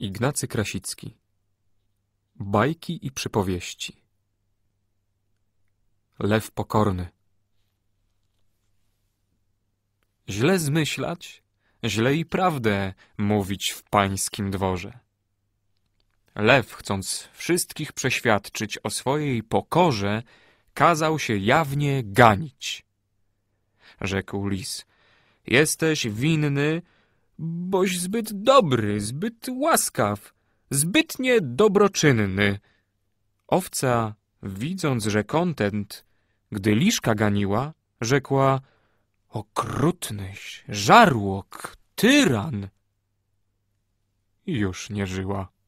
Ignacy Krasicki Bajki i przypowieści Lew pokorny Źle zmyślać, źle i prawdę mówić w pańskim dworze. Lew, chcąc wszystkich przeświadczyć o swojej pokorze, kazał się jawnie ganić. Rzekł lis, jesteś winny, boś zbyt dobry, zbyt łaskaw, zbytnie dobroczynny. Owca, widząc, że kontent, gdy liszka ganiła, rzekła Okrutnyś, żarłok, tyran. Już nie żyła.